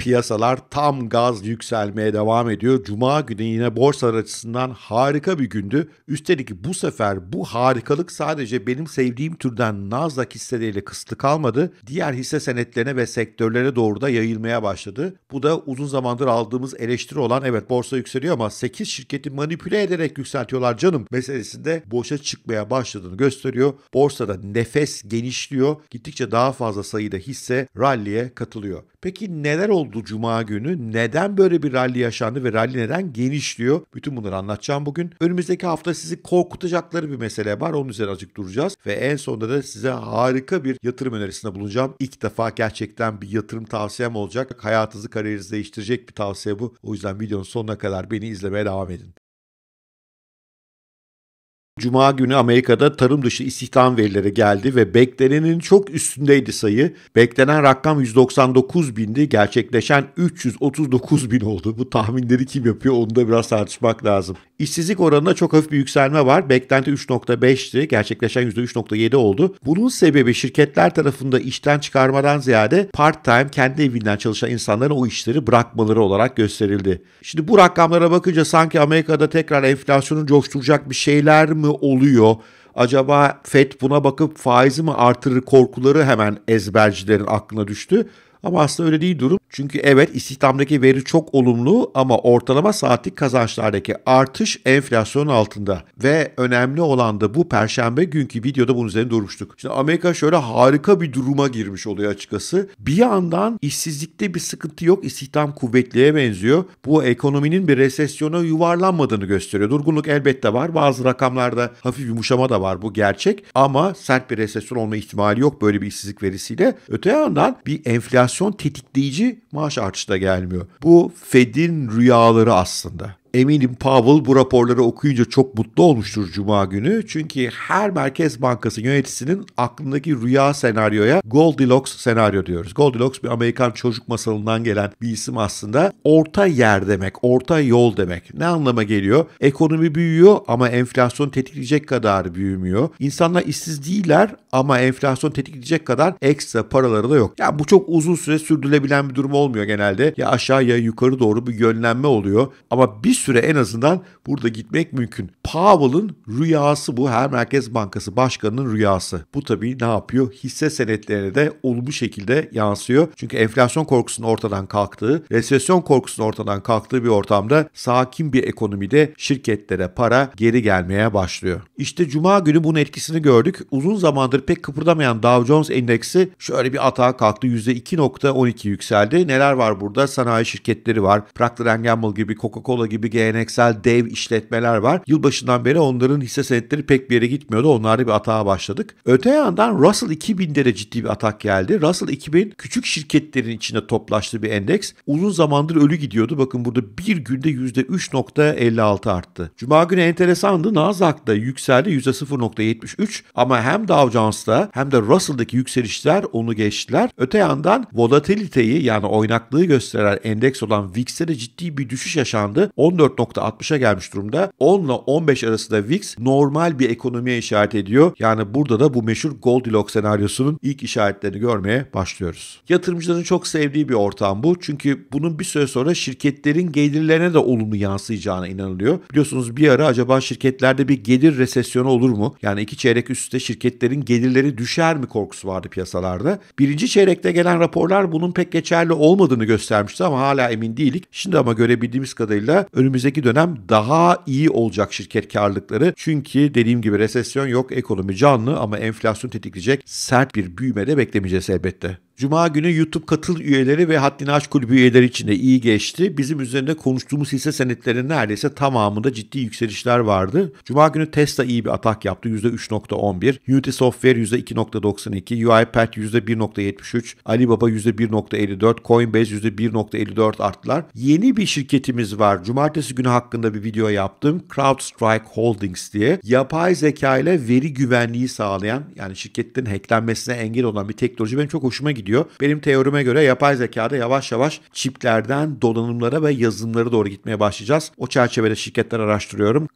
piyasalar tam gaz yükselmeye devam ediyor. Cuma günü yine borsalar açısından harika bir gündü. Üstelik bu sefer bu harikalık sadece benim sevdiğim türden Nasdaq hisseleriyle kısıtlı kalmadı. Diğer hisse senetlerine ve sektörlere doğru da yayılmaya başladı. Bu da uzun zamandır aldığımız eleştiri olan evet borsa yükseliyor ama 8 şirketi manipüle ederek yükseltiyorlar canım meselesinde boşa çıkmaya başladığını gösteriyor. Borsada nefes genişliyor. Gittikçe daha fazla sayıda hisse rallye katılıyor. Peki neler oldu oldu Cuma günü? Neden böyle bir rally yaşandı ve rally neden genişliyor? Bütün bunları anlatacağım bugün. Önümüzdeki hafta sizi korkutacakları bir mesele var. Onun üzerine azıcık duracağız. Ve en sonunda da size harika bir yatırım önerisinde bulunacağım. İlk defa gerçekten bir yatırım tavsiyem olacak. Hayatınızı, kariyerinizi değiştirecek bir tavsiye bu. O yüzden videonun sonuna kadar beni izlemeye devam edin. Cuma günü Amerika'da tarım dışı istihdam verileri geldi ve beklenenin çok üstündeydi sayı. Beklenen rakam 199 bindi, gerçekleşen 339 bin oldu. Bu tahminleri kim yapıyor onu da biraz tartışmak lazım. İşsizlik oranında çok hafif bir yükselme var. Beklenti 3.5'ti, gerçekleşen %3.7 oldu. Bunun sebebi şirketler tarafında işten çıkarmadan ziyade part-time kendi evinden çalışan insanların o işleri bırakmaları olarak gösterildi. Şimdi bu rakamlara bakınca sanki Amerika'da tekrar enflasyonun coşturacak bir şeyler mi baskını oluyor. Acaba FED buna bakıp faizi mi artırır korkuları hemen ezbercilerin aklına düştü. Ama aslında öyle değil durum. Çünkü evet istihdamdaki veri çok olumlu ama ortalama saatlik kazançlardaki artış enflasyon altında. Ve önemli olan da bu perşembe günkü videoda bunun üzerine durmuştuk. Şimdi Amerika şöyle harika bir duruma girmiş oluyor açıkçası. Bir yandan işsizlikte bir sıkıntı yok. İstihdam kuvvetliye benziyor. Bu ekonominin bir resesyona yuvarlanmadığını gösteriyor. Durgunluk elbette var. Bazı rakamlarda hafif yumuşama da var. Bu gerçek. Ama sert bir resesyon olma ihtimali yok böyle bir işsizlik verisiyle. Öte yandan bir enflasyon enflasyon tetikleyici maaş artışı da gelmiyor. Bu Fed'in rüyaları aslında. Eminim Powell bu raporları okuyunca çok mutlu olmuştur Cuma günü. Çünkü her Merkez Bankası yöneticisinin aklındaki rüya senaryoya Goldilocks senaryo diyoruz. Goldilocks bir Amerikan çocuk masalından gelen bir isim aslında. Orta yer demek, orta yol demek. Ne anlama geliyor? Ekonomi büyüyor ama enflasyon tetikleyecek kadar büyümüyor. İnsanlar işsiz değiller ama enflasyon tetikleyecek kadar ekstra paraları da yok. Yani bu çok uzun süre sürdürülebilen bir durum olmuyor genelde. Ya aşağı ya yukarı doğru bir yönlenme oluyor. Ama bir süre en azından burada gitmek mümkün. Powell'ın rüyası bu. Her Merkez Bankası Başkanı'nın rüyası. Bu tabii ne yapıyor? Hisse senetlerine de olumlu şekilde yansıyor. Çünkü enflasyon korkusunun ortadan kalktığı, resesyon korkusunun ortadan kalktığı bir ortamda sakin bir ekonomide şirketlere para geri gelmeye başlıyor. İşte cuma günü bunun etkisini gördük. Uzun zamandır pek kıpırdamayan Dow Jones endeksi şöyle bir atağa kalktı. %2.12 yükseldi. Neler var burada? Sanayi şirketleri var. Procter Gamble gibi, Coca-Cola gibi geleneksel dev işletmeler var. Yılbaşından beri onların hisse senetleri pek bir yere gitmiyordu. Onlarda bir atağa başladık. Öte yandan Russell 2000'de de ciddi bir atak geldi. Russell 2000 küçük şirketlerin içinde toplaştığı bir endeks. Uzun zamandır ölü gidiyordu. Bakın burada bir günde %3.56 arttı. Cuma günü enteresandı. Nasdaq'da yükseldi %0.73 ama hem Dow Jones'ta hem de Russell'daki yükselişler onu geçtiler. Öte yandan volatiliteyi yani oynaklığı gösteren endeks olan VIX'te de ciddi bir düşüş yaşandı. 14.60'a gelmiş durumda. 10 ile 15 arasında VIX normal bir ekonomiye işaret ediyor. Yani burada da bu meşhur Goldilocks senaryosunun ilk işaretlerini görmeye başlıyoruz. Yatırımcıların çok sevdiği bir ortam bu. Çünkü bunun bir süre sonra şirketlerin gelirlerine de olumlu yansıyacağına inanılıyor. Biliyorsunuz bir ara acaba şirketlerde bir gelir resesyonu olur mu? Yani iki çeyrek üstte şirketlerin gelirleri düşer mi korkusu vardı piyasalarda. Birinci çeyrekte gelen raporlar bunun pek geçerli olmadığını göstermişti ama hala emin değilik. Şimdi ama görebildiğimiz kadarıyla önümüzdeki önümüzdeki dönem daha iyi olacak şirket karlılıkları. Çünkü dediğim gibi resesyon yok, ekonomi canlı ama enflasyon tetikleyecek sert bir büyüme de beklemeyeceğiz elbette. Cuma günü YouTube katıl üyeleri ve Haddini Aç Kulübü üyeleri için de iyi geçti. Bizim üzerinde konuştuğumuz hisse senetlerinin neredeyse tamamında ciddi yükselişler vardı. Cuma günü Tesla iyi bir atak yaptı %3.11, Unity Software %2.92, UiPath %1.73, Alibaba %1.54, Coinbase %1.54 arttılar. Yeni bir şirketimiz var. Cumartesi günü hakkında bir video yaptım. CrowdStrike Holdings diye. Yapay zeka ile veri güvenliği sağlayan yani şirketlerin hacklenmesine engel olan bir teknoloji benim çok hoşuma gidiyor gidiyor. Benim teorime göre yapay zekada yavaş yavaş çiplerden donanımlara ve yazılımlara doğru gitmeye başlayacağız. O çerçevede şirketler araştırıyorum.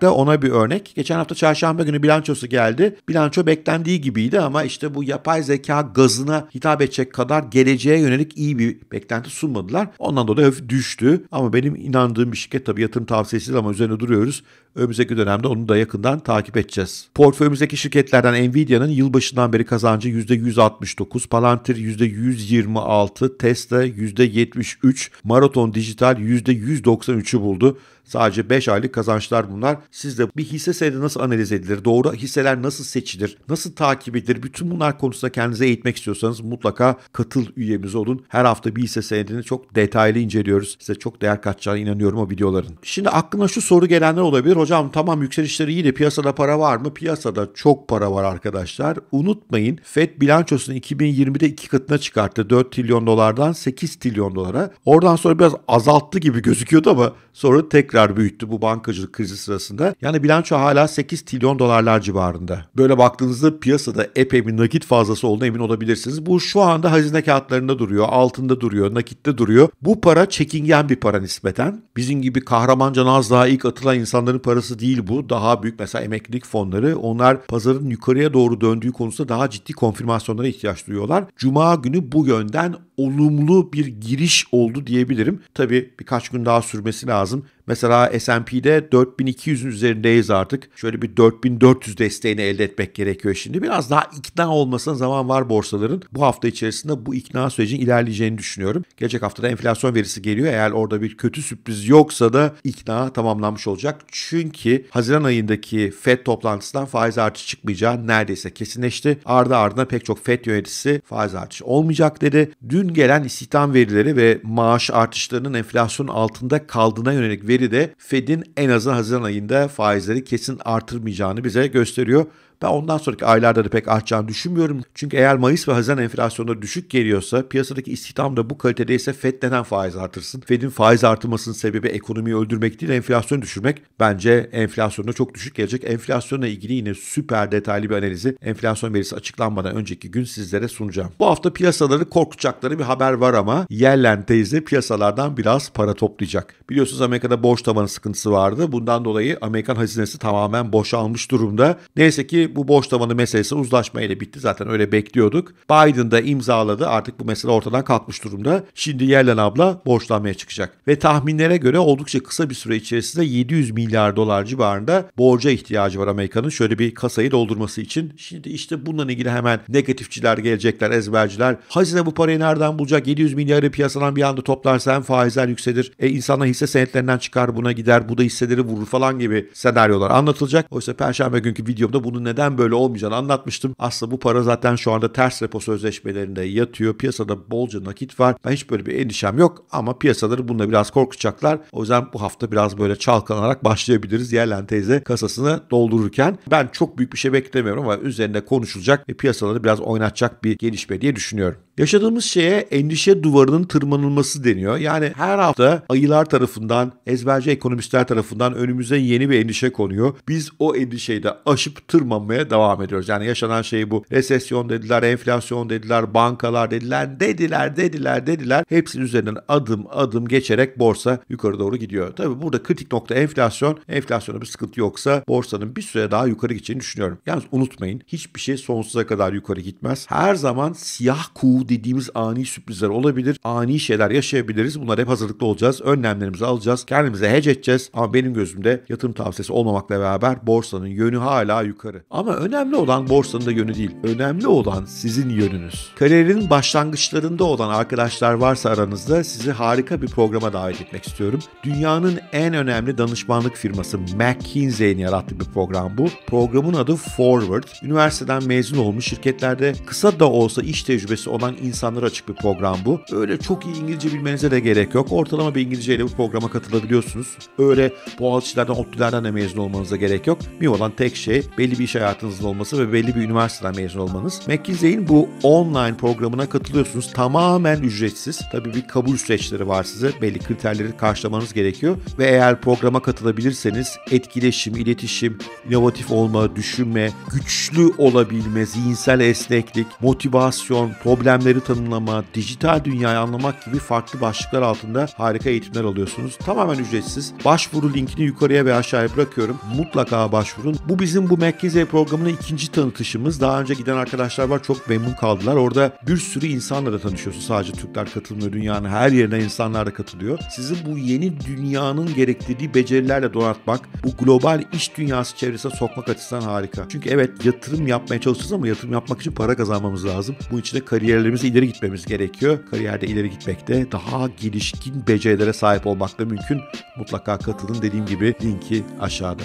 da ona bir örnek. Geçen hafta çarşamba günü bilançosu geldi. Bilanço beklendiği gibiydi ama işte bu yapay zeka gazına hitap edecek kadar geleceğe yönelik iyi bir beklenti sunmadılar. Ondan dolayı düştü. Ama benim inandığım bir şirket tabii yatırım tavsiyesiz ama üzerine duruyoruz. Önümüzdeki dönemde onu da yakından takip edeceğiz. Portföyümüzdeki şirketlerden Nvidia'nın yılbaşından beri kazancı %169, Palantir %126, Tesla %73, Marathon Dijital %193'ü buldu. Sadece 5 aylık kazançlar bunlar. Siz de bir hisse senedi nasıl analiz edilir? Doğru hisseler nasıl seçilir? Nasıl takip edilir? Bütün bunlar konusunda kendinizi eğitmek istiyorsanız mutlaka katıl üyemiz olun. Her hafta bir hisse senedini çok detaylı inceliyoruz. Size çok değer katacağına inanıyorum o videoların. Şimdi aklına şu soru gelenler olabilir. Hocam tamam yükselişleri iyi de piyasada para var mı? Piyasada çok para var arkadaşlar. Unutmayın FED bilançosunu 2020'de iki katına çıkarttı. 4 trilyon dolardan 8 trilyon dolara. Oradan sonra biraz azalttı gibi gözüküyordu ama sonra tekrar tekrar büyüttü bu bankacılık krizi sırasında. Yani bilanço hala 8 trilyon dolarlar civarında. Böyle baktığınızda piyasada epey bir nakit fazlası olduğuna emin olabilirsiniz. Bu şu anda hazine kağıtlarında duruyor, altında duruyor, nakitte duruyor. Bu para çekingen bir para nispeten. Bizim gibi kahramanca nazlığa ilk atılan insanların parası değil bu. Daha büyük mesela emeklilik fonları. Onlar pazarın yukarıya doğru döndüğü konusunda daha ciddi konfirmasyonlara ihtiyaç duyuyorlar. Cuma günü bu yönden olumlu bir giriş oldu diyebilirim. Tabii birkaç gün daha sürmesi lazım. Mesela S&P'de 4200'ün üzerindeyiz artık. Şöyle bir 4400 desteğini elde etmek gerekiyor şimdi. Biraz daha ikna olmasına zaman var borsaların. Bu hafta içerisinde bu ikna sürecinin ilerleyeceğini düşünüyorum. Gelecek haftada enflasyon verisi geliyor. Eğer orada bir kötü sürpriz yoksa da ikna tamamlanmış olacak. Çünkü Haziran ayındaki FED toplantısından faiz artışı çıkmayacağı neredeyse kesinleşti. Ardı ardına pek çok FED yöneticisi faiz artışı olmayacak dedi. Dün dün gelen istihdam verileri ve maaş artışlarının enflasyon altında kaldığına yönelik veri de Fed'in en azından Haziran ayında faizleri kesin artırmayacağını bize gösteriyor. Ben ondan sonraki aylarda da pek artacağını düşünmüyorum. Çünkü eğer Mayıs ve Haziran enflasyonları düşük geliyorsa piyasadaki istihdam da bu kalitedeyse FED neden faiz artırsın? FED'in faiz artırmasının sebebi ekonomiyi öldürmek değil enflasyonu düşürmek. Bence enflasyonda çok düşük gelecek. Enflasyonla ilgili yine süper detaylı bir analizi enflasyon verisi açıklanmadan önceki gün sizlere sunacağım. Bu hafta piyasaları korkutacakları bir haber var ama Yellen teyze piyasalardan biraz para toplayacak. Biliyorsunuz Amerika'da borç tavanı sıkıntısı vardı. Bundan dolayı Amerikan hazinesi tamamen boşalmış durumda. Neyse ki bu Bu borçlamanı meselesi uzlaşmayla bitti. Zaten öyle bekliyorduk. Biden da imzaladı. Artık bu mesele ortadan kalkmış durumda. Şimdi Yellen abla borçlanmaya çıkacak. Ve tahminlere göre oldukça kısa bir süre içerisinde 700 milyar dolar civarında borca ihtiyacı var Amerika'nın. Şöyle bir kasayı doldurması için. Şimdi işte bununla ilgili hemen negatifçiler gelecekler, ezberciler. Hazine bu parayı nereden bulacak? 700 milyarı piyasadan bir anda toplarsa faizler yükselir. E insanlar hisse senetlerinden çıkar buna gider. Bu da hisseleri vurur falan gibi senaryolar anlatılacak. Oysa perşembe günkü videomda bunun neden neden böyle olmayacağını anlatmıştım. Aslında bu para zaten şu anda ters repo sözleşmelerinde yatıyor. Piyasada bolca nakit var. Ben hiç böyle bir endişem yok ama piyasaları bununla biraz korkacaklar. O yüzden bu hafta biraz böyle çalkalanarak başlayabiliriz. Yerlen teyze kasasını doldururken ben çok büyük bir şey beklemiyorum ama üzerinde konuşulacak ve piyasaları biraz oynatacak bir gelişme diye düşünüyorum. Yaşadığımız şeye endişe duvarının tırmanılması deniyor. Yani her hafta ayılar tarafından, ezberci ekonomistler tarafından önümüze yeni bir endişe konuyor. Biz o endişeyi de aşıp tırmanmak kullanmaya devam ediyoruz. Yani yaşanan şey bu. Resesyon dediler, enflasyon dediler, bankalar dediler, dediler, dediler, dediler. Hepsinin üzerinden adım adım geçerek borsa yukarı doğru gidiyor. Tabii burada kritik nokta enflasyon. Enflasyona bir sıkıntı yoksa borsanın bir süre daha yukarı gideceğini düşünüyorum. Yalnız unutmayın hiçbir şey sonsuza kadar yukarı gitmez. Her zaman siyah kuğu dediğimiz ani sürprizler olabilir. Ani şeyler yaşayabiliriz. Bunlara hep hazırlıklı olacağız. Önlemlerimizi alacağız. Kendimize hece edeceğiz. Ama benim gözümde yatırım tavsiyesi olmamakla beraber borsanın yönü hala yukarı. Ama önemli olan borsanın da yönü değil. Önemli olan sizin yönünüz. Kariyerin başlangıçlarında olan arkadaşlar varsa aranızda sizi harika bir programa davet etmek istiyorum. Dünyanın en önemli danışmanlık firması McKinsey'in yarattığı bir program bu. Programın adı Forward. Üniversiteden mezun olmuş şirketlerde kısa da olsa iş tecrübesi olan insanlara açık bir program bu. Öyle çok iyi İngilizce bilmenize de gerek yok. Ortalama bir İngilizceyle bu programa katılabiliyorsunuz. Öyle Boğaziçi'lerden, ODTÜ'lerden de mezun olmanıza gerek yok. Mühim olan tek şey belli bir işe hayatınızın olması ve belli bir üniversiteden mezun olmanız. McKinsey'in bu online programına katılıyorsunuz. Tamamen ücretsiz. Tabii bir kabul süreçleri var size. Belli kriterleri karşılamanız gerekiyor. Ve eğer programa katılabilirseniz etkileşim, iletişim, inovatif olma, düşünme, güçlü olabilme, zihinsel esneklik, motivasyon, problemleri tanımlama, dijital dünyayı anlamak gibi farklı başlıklar altında harika eğitimler alıyorsunuz. Tamamen ücretsiz. Başvuru linkini yukarıya ve aşağıya bırakıyorum. Mutlaka başvurun. Bu bizim bu McKinsey programının ikinci tanıtışımız. Daha önce giden arkadaşlar var çok memnun kaldılar. Orada bir sürü insanla da tanışıyorsun. Sadece Türkler katılmıyor. Dünyanın her yerine insanlar da katılıyor. sizi bu yeni dünyanın gerektirdiği becerilerle donatmak, bu global iş dünyası çevresine sokmak açısından harika. Çünkü evet yatırım yapmaya çalışıyoruz ama yatırım yapmak için para kazanmamız lazım. bu için de kariyerlerimize ileri gitmemiz gerekiyor. Kariyerde ileri gitmekte daha gelişkin becerilere sahip olmak da mümkün. Mutlaka katılın dediğim gibi linki aşağıda.